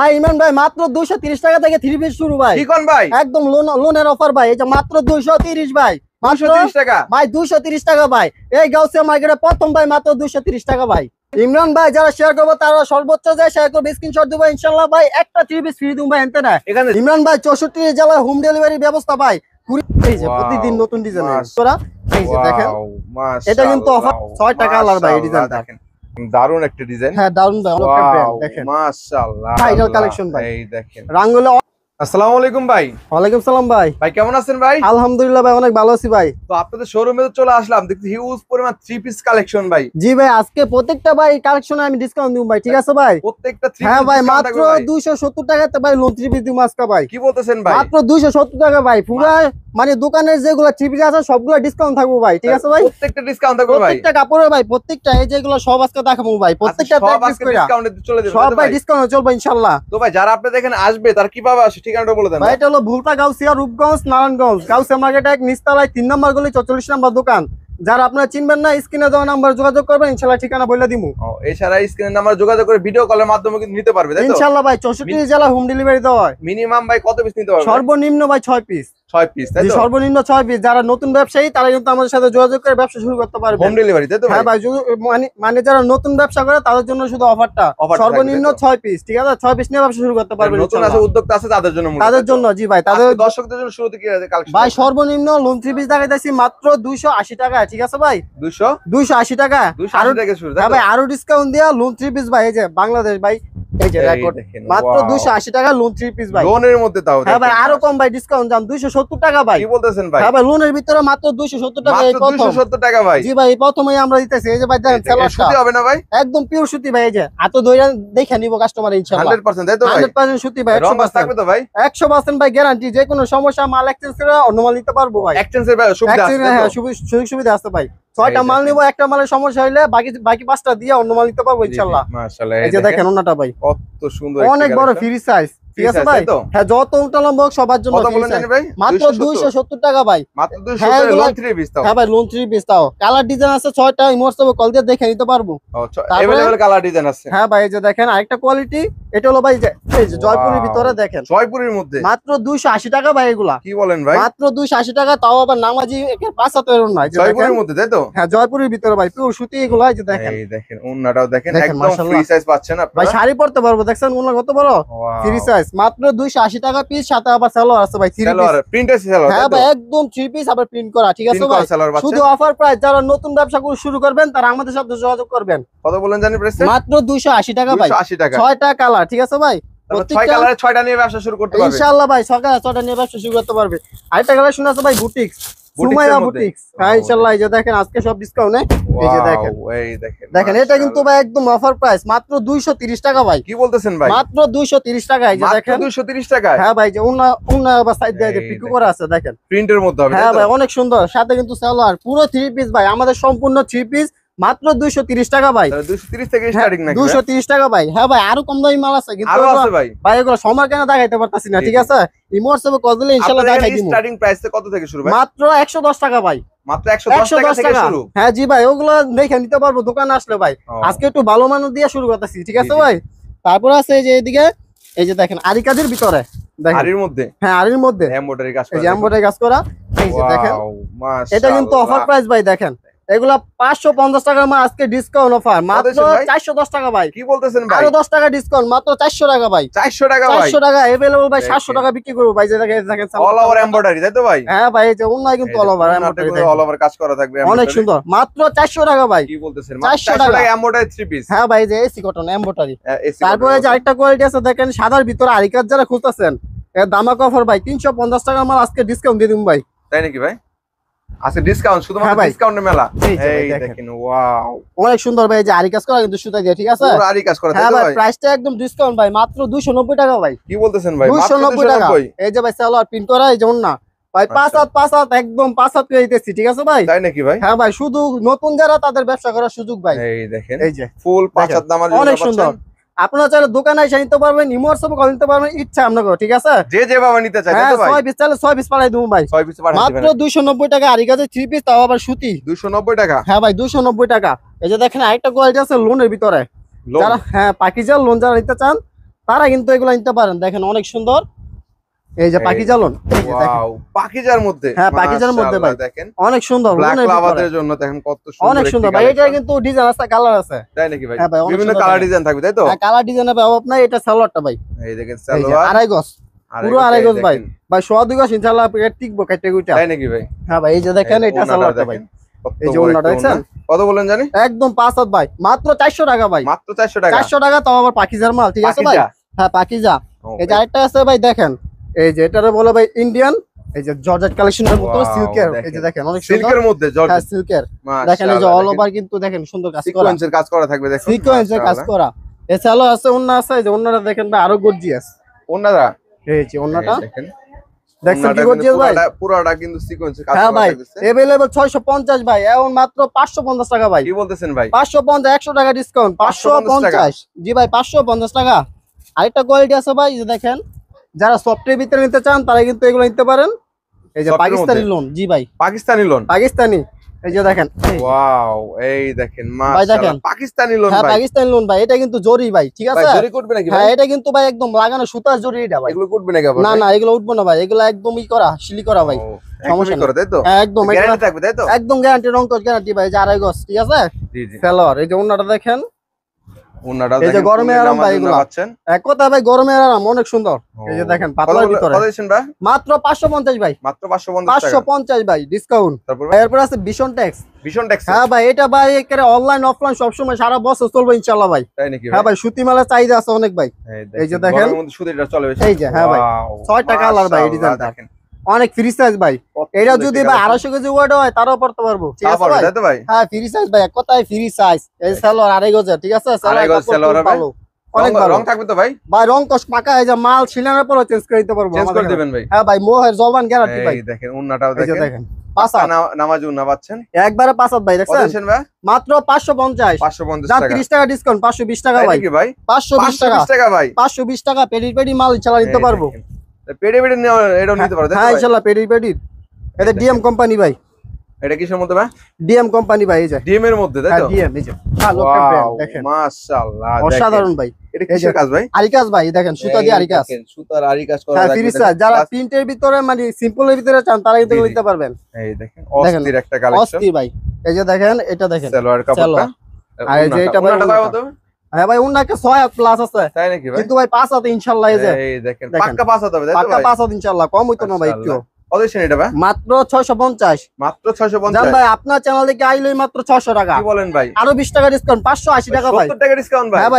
ভাই ইমান ভাই মাত্র দুইশো তিরিশ টাকা থেকে থ্রি পিস শুরু ভাই ভাই একদম লোনের অফার ভাই মাত্র দুইশো তিরিশ ভাই টাকা সর্বোচ্চ ইনশাল্লাহ ভাই দিব ভাই হোম প্রতিদিন নতুন ডিজাইন এটা কিন্তু ছয় টাকা দারুন একটা ডিজাইন হ্যাঁ দারুন দারুন একটা ব্র্যান্ড দেখেন মাশাআল্লাহ ফাইনাল কালেকশন ভাই এই দেখেন রাঙ্গুলা আলাইকুম ভাই ওয়ালাইকুম সালাম ভাই ভাই কেমন আছেন ভাই আলহামদুলিল্লাহ ভাই অনেক ভালো আছি ভাই তো আপনাদের চলে আসলাম হিউজ পরিমাণ ভাই জি ভাই আজকে প্রত্যেকটা আমি ডিসকাউন্ট ভাই ঠিক আছে ভাই টাকা ভাই পুরো মানে দোকানের যেগুলো আছে সবগুলো ডিসকাউন্ট থাকবো ভাই ঠিক আছে ভাই প্রত্যেকটা ডিসকাউন্ট প্রত্যেকটা কাপড়ের ভাই প্রত্যেকটা এই যেগুলো সব আজকে দেখাবো ভাই আচ্ছা, প্রত্যেকটা সব চলে যাবে সব ভাই ডিসকাউন্ট চলবে ইনশাআল্লাহ তো ভাই যারা আপনি দেখেন আসবে তার কিভাবে আসে তিন দোকান চিনবেন না দেওয়া নাম্বার যোগাযোগ করবেন ঠিকানা এছাড়া নাম্বার যোগাযোগ করে ভিডিও কলের মাধ্যমে কিন্তু নিতে ভাই হোম ডেলিভারি মিনিমাম কত পিস নিতে সর্বনিম্ন ভাই ছয় পিস ছয় পিস তাই সর্বনিম্ন ছয় পিস যারা নতুন ব্যবসায়ী তারা কিন্তু আমাদের সাথে যোগাযোগ করে ব্যবসা শুরু করতে পারবে হোম ডেলিভারি তাই তো হ্যাঁ ভাই মানে-, মানে যারা নতুন ব্যবসা করে তাদের জন্য শুধু অফারটা সর্বনিম্ন ছয় পিস ঠিক আছে ছয় পিস নিয়ে ব্যবসা শুরু করতে পারবে নতুন আছে উদ্যোক্তা আছে তাদের জন্য তাদের জন্য জি ভাই তাদের দর্শকদের জন্য শুরুতে কি আছে কালেকশন ভাই সর্বনিম্ন লোন থ্রি পিস দেখাইতেছি মাত্র দুইশো আশি টাকা ঠিক আছে ভাই দুইশো 280 টাকা 280 টাকা শুরু হ্যাঁ ভাই আরো ডিসকাউন্ট দেওয়া লোন থ্রি পিস ভাই এই যে বাংলাদেশ ভাই যে টাকা লোন পিস ভাই লোনের মধ্যে হ্যাঁ আরো কম ভাই ডিসকাউন্ট দাম টাকা ভাই বলতেছেন ভাই লোনের হ্যাঁ ভিতরে মাত্র টাকা টাকা ভাই জি ভাই প্রথমেই আমরা দিতেছি ভাই হবে না ভাই একদম পিওর সুতি ভাই যে ধইরা দেখে কাস্টমার সুতি ভাই থাকবে ভাই গ্যারান্টি যে কোনো সমস্যা মাল এক্সচেঞ্জ করে মাল নিতে পারবো ভাই সুবিধা হ্যাঁ, সুযোগ সুবিধা আছে ভাই ছয়টা মাল নিব একটা মালের সমস্যা হইলে বাকি বাকি পাঁচটা দিয়ে অন্য মাল নিতে পারবো ইনশাল্লাহ এই যে দেখেন ওনাটা ভাই কত সুন্দর অনেক বড় ফ্রি সাইজ হ্যাঁ যত সবার জন্য মাত্র দুইশো সত্তর টাকা ভাই হ্যাঁ, হ্যাঁ ভাই থ্রি পিস তাও কালার ডিজাইন আছে কল দিয়ে দেখে নিতে পারবো হ্যাঁ ভাই এই যে দেখেন আরেকটা কোয়ালিটি এটা হলো ভাই হ্যাঁ, শাড়ি পরতে পারবো দেখছেন কত বড় সাইজ মাত্র টাকা পিস সাথে আবার আছে ভাই হ্যাঁ একদম থ্রি পিস আবার প্রিন্ট করা ঠিক আছে শুধু অফার প্রাইস যারা নতুন ব্যবসা শুরু করবেন তারা আমাদের সাথে যোগাযোগ করবেন কত বলেন জানি প্রাইস মাত্র 280 টাকা ভাই 280 টাকা কালার ঠিক আছে ভাই ছয় কালারে ছয়টা নিয়ে ব্যবসা শুরু করতে পারবে ইনশাআল্লাহ ভাই ছয়টা নিয়ে ব্যবসা শুরু করতে পারবে আরেকটা কালার ভাই সুমাইয়া হ্যাঁ ইনশাআল্লাহ এই যে দেখেন আজকে সব ডিসকাউন্টে এই যে দেখেন এই দেখেন দেখেন এটা কিন্তু ভাই একদম অফার প্রাইস মাত্র 230 টাকা ভাই কি বলতেছেন ভাই মাত্র 230 টাকা এই যে দেখেন 230 টাকা হ্যাঁ ভাই যে দিয়ে করা আছে দেখেন প্রিন্টের মধ্যে হবে হ্যাঁ ভাই অনেক সুন্দর সাথে কিন্তু সালোয়ার পুরো থ্রি পিস ভাই আমাদের সম্পূর্ণ থ্রি পিস মাত্র 230 টাকা ভাই দুইশো ত্রিশ হ্যাঁ, টাকা ভাই হ্যাঁ ভাই আরো কম দামি মাল আছে কিন্তু ভাই এগুলো সময় কেন দেখাইতে পারতাছি না ঠিক আছে স্টার্টিং প্রাইস কত থেকে শুরু মাত্র টাকা জি ভাই দেখে নিতে পারবো দোকানে আসলে ভাই আজকে একটু ভালো মানুষ দিয়ে শুরু করতেছি ঠিক আছে ভাই তারপর আছে এই যে এদিকে এই যে দেখেন আরি কাজের ভিতরে মধ্যে হ্যাঁ আরির মধ্যে করা কাজ করা এই যে দেখেন এটা কিন্তু অফার প্রাইস ভাই দেখেন এগুলা পাঁচশো পঞ্চাশ টাকা মা আজকে ডিসকাউন্ট অফার মাত্র চারশো দশ টাকা ভাই কি বলতেছেন আরো দশ টাকা ডিসকাউন্ট মাত্র চারশো টাকা ভাই চারশো টাকা চারশো টাকা এভেলেবল ভাই সাতশো টাকা বিক্রি করবো ভাই যেটাকে অল ওভার এমব্রয়ডারি তাই তো ভাই হ্যাঁ ভাই যে অন্য কিন্তু all over embroidery all over কাজ করা থাকবে অনেক সুন্দর মাত্র চারশো টাকা ভাই কি বলতেছেন চারশো টাকা এমব্রয়ডারি থ্রি পিস হ্যাঁ ভাই যে এসি কটন এমব্রয়ডারি তারপরে যে আরেকটা কোয়ালিটি আছে দেখেন সাদার ভিতরে আরিকার যারা খুঁজতেছেন দামাক অফার ভাই তিনশো পঞ্চাশ টাকা মাল আজকে ডিসকাউন্ট দিয়ে দিন ভাই তাই নাকি ভাই ডিসকাউন্ট শুধুমাত্র হ্যাঁ মেলা এই দেখেন ওয়াও অনেক সুন্দর ভাই যে আরি কাজ করা কিন্তু সুতা দিয়ে ঠিক আছে পুরো আরি কাজ করা হ্যাঁ ভাই প্রাইসটা একদম ডিসকাউন্ট ভাই মাত্র 290 টাকা ভাই কি বলতেছেন ভাই 290 টাকা এই যে ভাই সালোয়ার প্রিন্ট করা এই যেমন না ভাই আচ্ছা। পাঁচ সাত পাঁচ একদম পাঁচ সাত করে দিতেছি ঠিক আছে ভাই তাই নাকি ভাই হ্যাঁ ভাই শুধু নতুন যারা তাদের ব্যবসা করার সুযোগ ভাই এই দেখেন এই যে ফুল পাঁচ দাম অনেক সুন্দর আপনারা চাইলে দোকানে এসে নিতে পারবেন ইমোর সব কল নিতে পারবেন ইচ্ছা আপনাকে ঠিক আছে যে যেভাবে নিতে চাই হ্যাঁ ছয় পিস চাইলে ছয় পিস পাঠাই দেবো ভাই ছয় পিস পাঠাই মাত্র দুইশো নব্বই টাকা আর কাছে থ্রি পিস তাও আবার সুতি দুইশো নব্বই টাকা হ্যাঁ ভাই দুইশো নব্বই টাকা এই যে দেখেন আরেকটা কোয়ালিটি আছে লোনের ভিতরে যারা হ্যাঁ পাকিজার লোন যারা নিতে চান তারা কিন্তু এগুলো নিতে পারেন দেখেন অনেক সুন্দর এই যে পাখি জালন পাখিজার মধ্যে হ্যাঁ মধ্যে ভাই দেখেন অনেক সুন্দর জন্য দেখেন কত সুন্দর কিন্তু ডিজাইন আছে কালার আছে তাই কালার হ্যাঁ, ডিজাইন হ্যাঁ, এটা সালোয়ারটা ভাই টিকবো কাটতে নাকি ভাই হ্যাঁ ভাই এই যে দেখেন ভাই এই কত বলেন জানি একদম পাঁচ হাত ভাই মাত্র চারশো টাকা ভাই মাত্র চারশো টাকা চারশো টাকা তাও আবার পাখিজার মাল ঠিক আছে ভাই হ্যাঁ পাখিজা এই যে আরেকটা আছে ভাই দেখেন এই যে এটারে বলা ভাই ইন্ডিয়ান এই যে জর্জেট কালেকশনের মতো সিল্কের এই যে দেখেন অনেক সিল্কের মধ্যে জর্জেট হ্যাঁ সিল্কের দেখেন এই যে অল ওভার কিন্তু দেখেন সুন্দর কাজ করা সিকোয়েন্সের কাজ করা থাকবে দেখেন সিকোয়েন্সের কাজ করা এই সালো আছে অন্য আছে এই যে অন্যরা দেখেন ভাই আরো গর্জিয়াস অন্যরা এই যে অন্যটা দেখেন দেখছেন কি গর্জিয়াস ভাই পুরোটা কিন্তু সিকোয়েন্সের কাজ হ্যাঁ করা হ্যাঁ ভাই अवेलेबल 650 ভাই এখন মাত্র 550 টাকা ভাই কি বলতেছেন ভাই 550 100 টাকা ডিসকাউন্ট 550 জি ভাই 550 টাকা আরেকটা কোয়ালিটি আছে ভাই এই যে দেখেন যারা সফটওয়্যার ভিতরে নিতে চান তারা কিন্তু এগুলো নিতে পারেন এই যে পাকিস্তানি লোন জি ভাই পাকিস্তানি লোন পাকিস্তানি এই যে দেখেন ওয়াও এই দেখেন মাশাআল্লাহ পাকিস্তানি লোন হ্যাঁ, ভাই পাকিস্তানি লোন ভাই এটা কিন্তু জরি ভাই ঠিক আছে জরি করবে নাকি হ্যাঁ এটা কিন্তু ভাই একদম লাগানো সুতা জরি এটা ভাই এগুলো করবে নাকি না না এগুলো উঠবে না ভাই এগুলো একদমই করা শিলি করা ভাই সমস্যা করে তাই তো হ্যাঁ, একদম গ্যারান্টি থাকবে তাই তো একদম গ্যারান্টি রং গ্যারান্টি ভাই যারা গস ঠিক আছে জি জি সেলর এই যে ওনাটা দেখেন ওনাটা ভাই ডিসকাউন্ট এরপর আছে ট্যাক্স ট্যাক্স হ্যাঁ ভাই এটা ভাই অনলাইন অফলাইন সব সময় সারা বছর চলবে ইনশাআল্লাহ ভাই হ্যাঁ ভাই সুতি মালের চাহিদা আছে অনেক ভাই এই যে দেখেন হ্যাঁ ভাই টাকা ভাই দেখেন অনেক ফ্রি সাইজ ভাই এটা যদি ভাই আড়াইশো কেজি ওয়ার্ড হয় তারও পড়তে পারবো ভাই হ্যাঁ ফ্রি সাইজ ভাই কোথায় ফ্রি সাইজ আড়াই গজে ঠিক আছে মাল পর চেঞ্জ করে দিবেন ভাই হ্যাঁ ভাই জবান গ্যারান্টি ভাই দেখেন একবারে ভাই মাত্র পাঁচশো পাঁচশো টাকা ডিসকাউন্ট পাঁচশো বিশ টাকা ভাই পাঁচশো বিশ টাকা পাঁচশো বিশ টাকা পেটি পেটি মাল চালা দিতে পারবো পেডি পেডি এটাও হ্যাঁ, নিতে পারো হ্যাঁ ইনশাআল্লাহ পেডি পেডি এটা ডিএম কোম্পানি ভাই এটা কিসের মধ্যে ভাই ডিএম কোম্পানি ভাই এই যে ডিএম এর মধ্যে তাই হ্যাঁ, তো ডিএম এই যে হ্যাঁ লোকাল ব্র্যান্ড দেখেন মাশাআল্লাহ অসাধারণ ভাই এটা কিসের কাজ ভাই আরি কাজ ভাই দেখেন সুতা দিয়ে আরি কাজ দেখেন সুতার আরি কাজ করা থাকে হ্যাঁ যারা প্রিন্টের ভিতরে মানে সিম্পলের ভিতরে চান তারা কিন্তু নিতে পারবেন এই দেখেন অস্থির একটা কালেকশন অস্থির ভাই এই যে দেখেন এটা দেখেন সালোয়ার কাপড়টা আর এই যে এটা ভাই হ্যাঁ ভাই মাত্র পঞ্চাশ টাকা বিশ টাকা আশি টাকা হ্যাঁ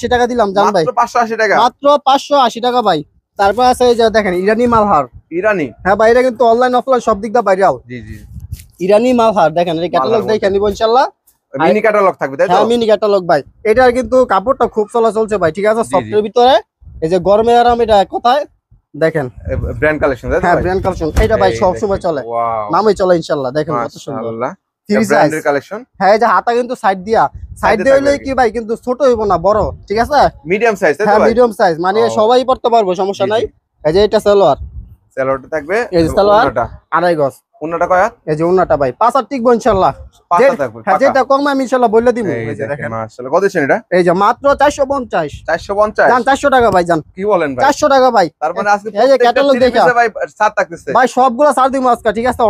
আশি টাকা দিলাম ভাই আশি টাকা মাত্র আশি টাকা ভাই তারপর আছে যে দেখেন ইরানি মালহার ইরানি হ্যাঁ ভাই এটা কিন্তু অনলাইন অফলাইন সব দিক দিয়ে বাইরে ইরানি মালহার দেখেন ইনশাল্লাহ মিনি ক্যাটালগ থাকবে তাই তো হ্যাঁ মিনি ক্যাটালগ ভাই এটার কিন্তু কাপড়টা খুব চলা চলছে ভাই ঠিক আছে সফটের ভিতরে এই যে গরমে আরাম এটা কোথায় দেখেন ব্র্যান্ড কালেকশন হ্যাঁ ব্র্যান্ড কালেকশন এটা ভাই সব সময় চলে চলে ইনশাআল্লাহ দেখেন কত সুন্দর ব্র্যান্ডের কালেকশন হ্যাঁ এই যে হাতা কিন্তু সাইড দিয়া সাইড দিয়ে হইলে কি ভাই কিন্তু ছোট হইব না বড় ঠিক আছে মিডিয়াম সাইজ তাই তো হ্যাঁ মিডিয়াম সাইজ মানে oh। সবাই পড়তে পারবো সমস্যা নাই এই যে এটা সালোয়ার সালোয়ারটা থাকবে এই সালোয়ার আড়াই গজ ওন্নাটা কয় এই যে ওন্নাটা ভাই পাঁচ আর টিকবো ইনশাআল্লাহ হ্যাঁ, তারপরে মানে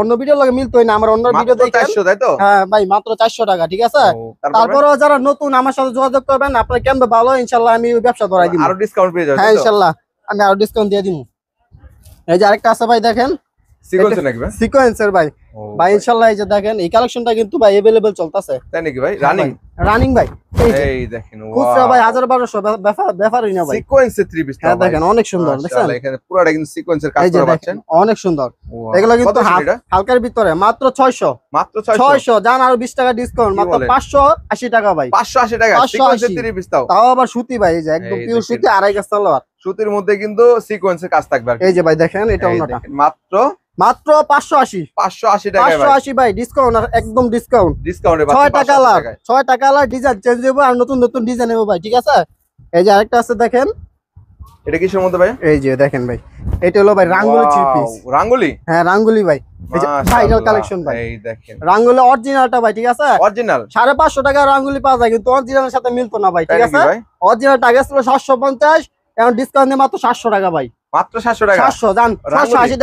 অন্য মিলতো না আমার অন্য ভিডিও চারশো হ্যাঁ ভাই মাত্র চারশো টাকা ঠিক আছে তারপরেও যারা নতুন আমার সাথে যোগাযোগ করবেন আপনার কেমন ভালো ইনশাল্লাহ আমি ব্যবসা ধরাই দিব আরো ডিসকাউন্ট পেয়ে হ্যাঁ ইনশাল্লাহ আমি আরো ডিসকাউন্ট দিয়ে দিব এই যে আরেকটা আছে ভাই দেখেন সিকোয়েন্স ভাই এই কিন্তু ভাই চলতেছে ব্যাপার হ্যাঁ, অনেক সুন্দর এগুলো কিন্তু হালকার ভিতরে মাত্র ছয়শো মাত্র ছয়শো জান আরো বিশ টাকা ডিসকাউন্ট মাত্র পাঁচশো আশি টাকা ভাই পাঁচশো আশি টাকা সিকোয়েন্সে তাও তাও আবার সুতি ভাই এই যে একদম পিওর সুতি আড়াই গাছ সুতির মধ্যে কিন্তু এর কাজ থাকবে এই যে ভাই দেখেন এটা অন্যটা মাত্র মাত্র পাঁচশো আশি পাঁচশো আশি পাঁচশো আশি ভাই ডিসকাউন্ট একদম ডিসকাউন্ট ডিসকাউন্ট ছয়টা ছয় টাকা কালার ডিজাইন চেঞ্জ হবো আর নতুন নতুন ডিজাইন হবো ভাই ঠিক আছে এই যে আরেকটা আছে দেখেন ভাই এই যে দেখেন ভাই এটা হলো ভাই হ্যাঁ ভাই কালেকশন ভাই অরিজিনালটা ভাই ঠিক আছে টাকা পাওয়া যায় কিন্তু সাথে মিলতো না ভাই ঠিক আছে অরিজিনাল ছিল এখন ডিসকাউন্ট মাত্র সাতশো টাকা ভাই মাত্র 700 টাকা 780 হ্যাঁ হ্যাঁ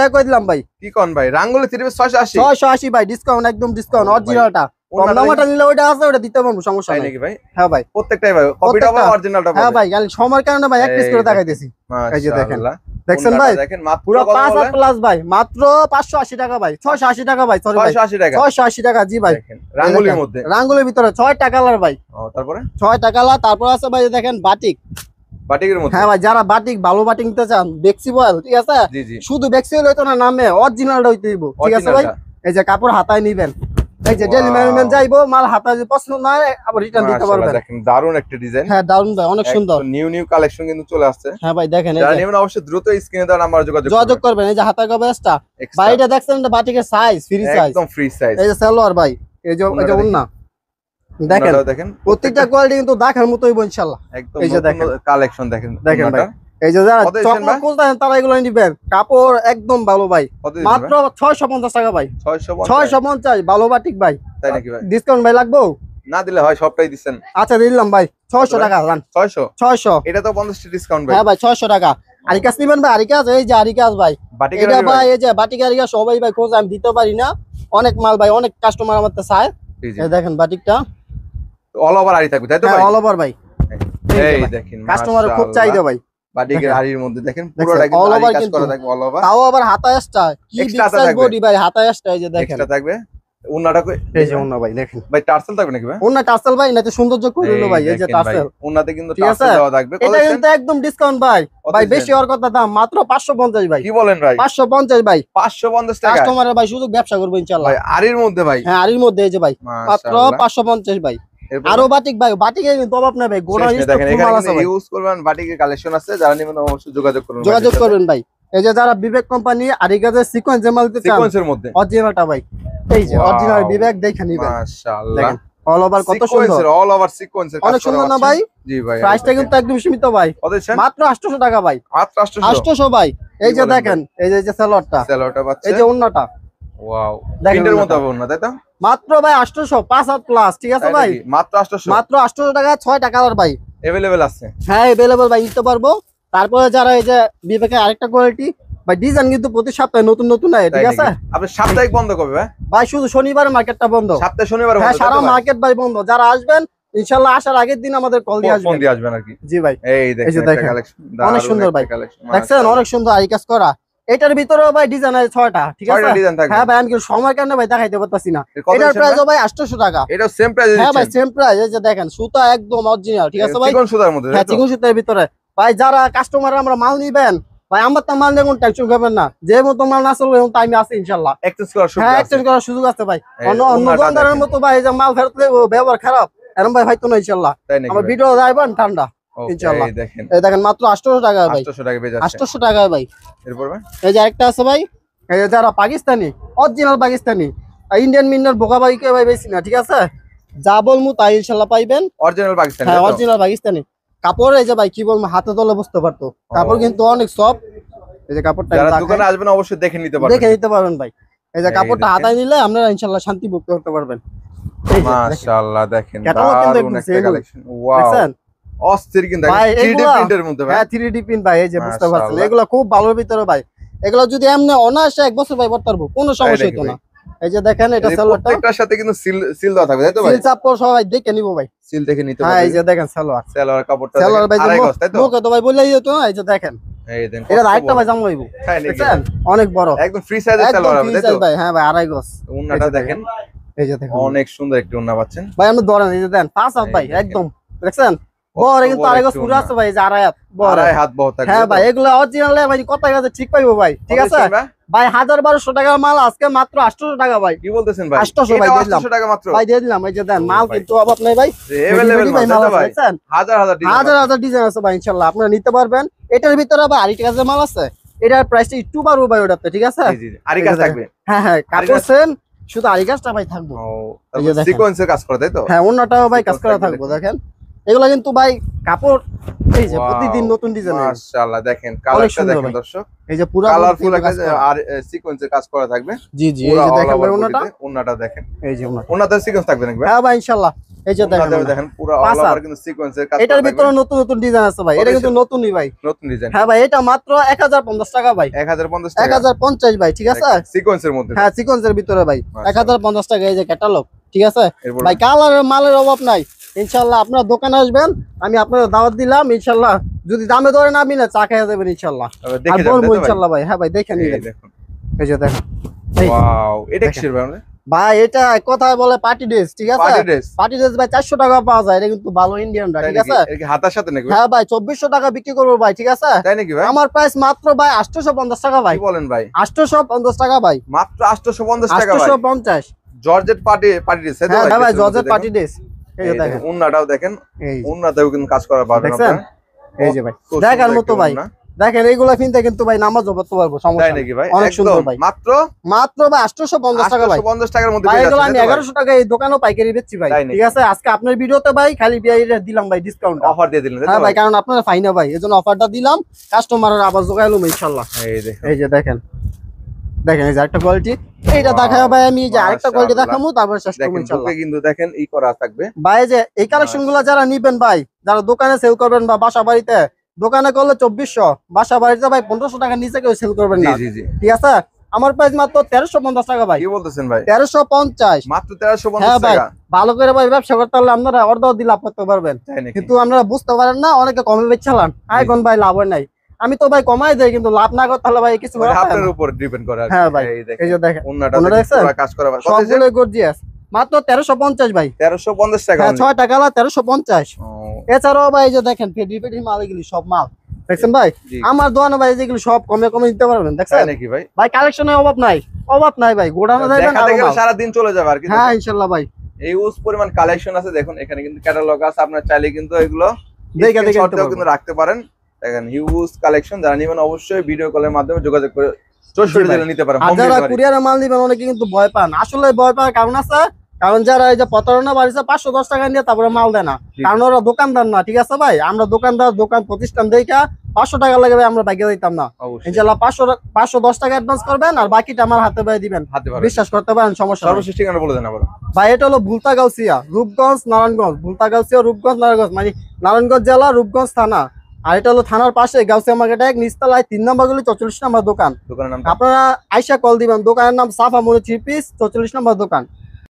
টাকা ভাই টাকা ভাই টাকা জি ভাই রাঙ্গুলির মধ্যে ভিতরে ছয় টাকা কালার ভাই ও তারপরে টাকা কালার তারপর আছে ভাই দেখেন বাটিক বাটিকের হ্যাঁ দারুন একটা ডিজাইন হ্যাঁ দারুন অনেক সুন্দর নিউ নিউ কালেকশন কিন্তু চলে আসছে হ্যাঁ ভাই দেখেন অবশ্যই দ্রুত যোগাযোগ যোগাযোগ করবেন এই যে হাতা গবেসটা দেখছেন বাটিকের size free size free size এই যে সালোয়ার ভাই এই যে এই যে ওন্না দেখেন দেখেন প্রত্যেকটা কোয়ালিটি কিন্তু দেখার মতোই ইনশাআল্লাহ একদম এই যে দেখেন কালেকশন দেখেন দেখেন এই যে যারা চকমক খুঁজতেছেন তারা এগুলো নিবেন কাপড় একদম ভালো ভাই মাত্র 650 টাকা ভাই 650 ভালো বাটিক ভাই তাই নাকি ভাই ডিসকাউন্ট ভাই লাগবো না দিলে হয় সবটাই দিবেন আচ্ছা দিলাম ভাই 600 টাকা রান 600 600 এটা তো 50 ডিসকাউন্ট ভাই হ্যাঁ ভাই 600 টাকা আরিকাস নিবেন ভাই আরিকাস এই যে আরিকাস ভাই এটা ভাই এই যে বাটিক আরিকাস সবাই ভাই খোঁজ আমি দিতে পারি না অনেক মাল ভাই অনেক কাস্টমার আমার তো চায় দেখেন বাটিকটা অল ওভার থাকবে তাই তো অল হ্যাঁ, ওভার ভাই এই দেখেন কাস্টমার খুব চাইদা ভাই হাড়ির মধ্যে দেখেন পুরোটা কিন্তু অল ওভার কাজ থাকবে অল ওভার তাও আবার হাতা কি বডি ভাই হাতা এই যে দেখেন থাকবে এই যে ভাই দেখেন ভাই টার্সেল থাকবে নাকি ভাই টার্সেল ভাই নাতে সৌন্দর্য কইলো ভাই এই যে টার্সেল কিন্তু টার্সেল দেওয়া থাকবে এটা কিন্তু একদম ডিসকাউন্ট ভাই ভাই বেশি হওয়ার কথা দাম মাত্র 550 ভাই কি বলেন ভাই 550 ভাই 550 টাকা কাস্টমারের ভাই সুযোগ ব্যবসা করব ইনশাআল্লাহ ভাই আরির মধ্যে ভাই হ্যাঁ আরির মধ্যে এই যে ভাই মাত্র 550 ভাই আরো বাটিক ভাই বাটিকে কিন্তু অভাব নাই ভাই গোড়া দেখেন এখানে ইউজ করবেন বাটিকের কালেকশন আছে যারা নেবেন অবশ্যই যোগাযোগ করবেন যোগাযোগ করবেন ভাই এই যে যারা বিবেক কোম্পানি আরিকাজের সিকোয়েন্স জামাল দিতে চান সিকোয়েন্সের মধ্যে অজিভাটা ভাই এই যে অরিজিনাল বিবেক দেখে নিবেন মাশাআল্লাহ অল ওভার কত সুন্দর অল ওভার সিকোয়েন্সের অনেক সুন্দর না ভাই জি ভাই প্রাইসটা কিন্তু একদম সীমিত ভাই মাত্র 800 টাকা ভাই মাত্র 800 800 ভাই এই যে দেখেন এই যে সেলরটা সেলরটা পাচ্ছেন এই যে অন্যটা ওয়াও প্রিন্টের মতো হবে ওন্না তাই তো মাত্র ভাই আঠারোশো পাঁচ হাত প্লাস ঠিক আছে ভাই মাত্র আটশোশো মাত্র আঠারোশো টাকা ছয় টাকা ভাই এভেলেবেল আছে হ্যাঁ এভেলেবেল ভাই নিতে পারবো তারপরে যারা এই যে বিবেকের আরেকটা কোয়ালিটি ভাই কিন্তু প্রতি সপ্তাহে নতুন নতুন ঠিক আছে বন্ধ করবে ভাই শুধু শনিবার বন্ধ সপ্তাহে শনিবার হ্যাঁ, সারা মার্কেট ভাই বন্ধ যারা আসবেন আসার আগের দিন আমাদের কল দিয়ে আসবেন অনেক সুন্দর ভাই অনেক সুন্দর আই কাজ করা এটার ভিতরে ভাই ডিজাইন আছে ছয়টা ঠিক আছে ছয়টা ডিজাইন থাকবে হ্যাঁ ভাই আমি সময় কেন ভাই দেখাইতে পারতাছি না এটার প্রাইস ভাই 800 টাকা এটা सेम প্রাইস হ্যাঁ ভাই सेम প্রাইস এই যে দেখেন সুতা একদম অরিজিনাল ঠিক আছে ভাই চিকন সুতার মধ্যে হ্যাঁ চিকন সুতার ভিতরে ভাই যারা কাস্টমার আমরা মাল নিবেন ভাই আমার তো মাল নিয়ে কোনো টেনশন করবেন না যে মত মাল না চলবে এমন টাইমে আছে ইনশাআল্লাহ এক্সচেঞ্জ করার সুযোগ হ্যাঁ, আছে হ্যাঁ এক্সচেঞ্জ করার সুযোগ আছে ভাই অন্য অন্য দোকানদারের মতো ভাই যে মাল ফেরত দেব ব্যবহার খারাপ এরকম ভাই হয়তো না ইনশাআল্লাহ আমার ভিডিও যাইবেন ঠান্ডা এই যে আছে ভাই পাকিস্তানি অরিজিনাল পাকিস্তানি ইন্ডিয়ান ঠিক আছে অরিজিনাল হ্যাঁ, পাকিস্তানি কাপড় এই যে ভাই কি বলবো হাতে তলে বুঝতে পারতো কাপড় কিন্তু অনেক সব এই যে কাপড়টা আসবেন অবশ্যই দেখে নিতে পারবেন দেখে নিতে পারবেন ভাই এই যে কাপড়টা হাতায় নিলে আপনারা ইনশাল্লাহ শান্তি ভুক্ত করতে পারবেন মাশাআল্লাহ দেখেন একটা কালেকশন ওয়াও অস্থির কিন্তু ভাই প্রিন্টের মধ্যে ভাই হ্যাঁ 3D প্রিন্ট ভাই এই যে বুঝতে পারছেন এগুলো খুব ভালো ভিতরে ভাই এগুলো যদি এমনি অনায়াসে এক বছর ভাই বর্তারবো কোনো সমস্যা হতো না এই যে দেখেন এটা সালোয়ারটা প্রত্যেকটার সাথে কিন্তু সিল সিল দেওয়া থাকবে তাই তো ভাই সিল চাপ পর সবাই দেখে নিব ভাই সিল দেখে নিতে হ্যাঁ এই যে দেখেন সালোয়ার সালোয়ার কাপড়টা সালোয়ার ভাই মুখে তো ভাই বললাই এই যে হ্যাঁ, দেখেন অনেক বড় একদম ফ্রি তাই তো ভাই হ্যাঁ ভাই আড়াই গজ উন্নাটা দেখেন এই যে দেখেন অনেক সুন্দর একটা উন্না পাচ্ছেন ভাই আমি ধরেন এই যে দেন পাঁচ হাত ভাই একদম দেখছেন কিন্তু ভাই হ্যাঁ ভাই ভাই ঠিক পাইবো ভাই ঠিক আছে হ্যাঁ? ভাই টাকার মাল আজকে মাত্র টাকা ভাই দিয়ে দেন হাজার হাজার ডিজাইন আছে আপনারা নিতে পারবেন এটার ভিতরে ভাই আড়ি টাকা মাল আছে এটার প্রাইসটা একটু পারবো ভাই ওটাতে ঠিক আছে কাজ হ্যাঁ হ্যাঁ শুধু আড়ি গাছটা ভাই থাকবো কাজ করা তাই তো হ্যাঁ অন্যটাও ভাই কাজ করা থাকবো দেখেন এগুলো কিন্তু ভাই কাপড় এই যে প্রতিদিন নতুন ডিজাইন মাশাআল্লাহ দেখেন কালারটা দেখেন দর্শক এই যে পুরো কালারফুল আর সিকোয়েন্সের কাজ করা থাকবে জি জি এই যে দেখেন ভাই ওনাটা ওনাটা দেখেন এই যে ওনাটা ওনাটার সিকোয়েন্স থাকবে নাকি হ্যাঁ ভাই ইনশাআল্লাহ এই যে দেখেন দেখেন পুরো অল ওভার কিন্তু সিকোয়েন্সের কাজ এটার ভিতরে নতুন নতুন ডিজাইন আছে ভাই এটা কিন্তু নতুনই ভাই নতুন ডিজাইন হ্যাঁ ভাই এটা মাত্র 1050 টাকা ভাই 1050 টাকা 1050 ভাই ঠিক আছে সিকোয়েন্সের মধ্যে হ্যাঁ সিকোয়েন্সের ভিতরে ভাই 1050 টাকা এই যে ক্যাটালগ ঠিক আছে ভাই কালারের মালের অভাব নাই ইনশাল্লাহ আপনার দোকানে আসবেন আমি আপনার দাওয়াত দিলাম ইনশাল্লাহ যদি দামে ধরে না আমি না চা খাইয়া যাবেন ইনশাল্লাহ ইনশাল্লাহ ভাই হ্যাঁ ভাই দেখে নিয়ে এই যে মানে? ভালো সাথে হ্যাঁ ভাই চব্বিশশো টাকা বিক্রি করবো ভাই ঠিক আছে তাই নাকি ভাই আমার প্রাইস মাত্র ভাই পঞ্চাশ টাকা ভাই বলেন ভাই পঞ্চাশ টাকা ভাই মাত্র পঞ্চাশ টাকা পঞ্চাশ georgette party party georgette party dress ভাই মাত্র টাকা টাকার মধ্যে টাকা এই পাইকারি ভাই আজকে আপনার ভিডিওতে ভাই খালি দিলাম ভাই ডিসকাউন্ট অফার দিয়ে দিলেন হ্যাঁ ভাই কারণ আপনার ফাইনা ভাই জন্য অফারটা দিলাম কাস্টমারের আবার জোগাইলাম ইনশাল্লাহ এই যে দেখেন দেখেন এই যে একটা কোয়ালিটি এইটা দেখাবো ভাই আমি যে আরেকটা কোয়ালিটি দেখাবো তারপর শেষ করব ইনশাআল্লাহ দেখেন কিন্তু দেখেন এই করা থাকবে ভাই যে এই কালেকশনগুলো যারা নেবেন ভাই যারা দোকানে সেল করবেন বা বাসা বাড়িতে দোকানে করলে 2400 বাসা বাড়িতে ভাই 1500 টাকা নিচে কেউ সেল করবেন না জি জি ঠিক আছে আমার প্রাইস মাত্র 1350 টাকা ভাই কি বলতেছেন ভাই 1350 মাত্র 1350 হ্যাঁ টাকা ভাই ভালো করে ভাই ব্যবসা করতে হলে আপনারা অর্ডার দিলে করতে পারবেন কিন্তু আপনারা বুঝতে পারেন না অনেকে কমে বেচছালান আইকন ভাই লাভ হয় নাই আমি তো ভাই কমাই দেই কিন্তু লাভ না করতে হলে ভাই কিছু আপনার মানে উপর ডিপেন্ড করে হ্যাঁ, হ্যাঁ ভাই এই যে দেখেন ওন্নাটা পুরো কাজ করা সবগুলো গর্জিয়াস মাত্র 1350 ভাই 1350 টাকা হ্যাঁ 6 টাকা লা 1350 এছাড়াও ভাই যে দেখেন মাল এগুলি সব মাল দেখছেন ভাই আমার দোকানে ভাই যেগুলো সব কমে কমে দিতে পারবেন দেখছেন নাকি ভাই ভাই কালেকশনের অভাব নাই অভাব নাই ভাই গোডাউনে যাবেন সারা দিন চলে যাবে আর কি হ্যাঁ ইনশাআল্লাহ ভাই এই উস পরিমাণ কালেকশন আছে দেখুন এখানে কিন্তু ক্যাটালগ আছে আপনারা চাইলে কিন্তু এগুলো দেখে দেখে কিন্তু রাখতে পারেন দেখেন হিউজ কালেকশন যারা অবশ্যই ভিডিও কলের মাধ্যমে যোগাযোগ করে যারা মাল কিন্তু ভয় আসলে ভয় কারণ আছে কারণ যারা এই যে প্রতারণা পাঁচশো দশ টাকা মাল দেয় না কারণ দোকানদার না ঠিক আছে ভাই আমরা দোকানদার দোকান প্রতিষ্ঠান পাঁচশো টাকা আমরা দিতাম না পাঁচশো পাঁচশো দশ টাকা অ্যাডভান্স করবেন আর বাকিটা আমার হাতে দিবেন বিশ্বাস করতে পারেন সমস্যা এটা হলো ভুলতাগাউসিয়া রূপগঞ্জ নারায়ণগঞ্জ ভুলতাগাউসিয়া রূপগঞ্জ নারায়ণগঞ্জ মানে নারায়ণগঞ্জ জেলা রূপগঞ্জ থানা আর এটা হলো থানার পাশে গাউসিয়া মার্কেট এক নিস্তালায় তিন নাম্বার গলি চৌচল্লিশ নাম্বার দোকান আপনারা আইসা কল দিবেন দোকানের নাম সাফা মনে থ্রি পিস চৌচল্লিশ নাম্বার দোকান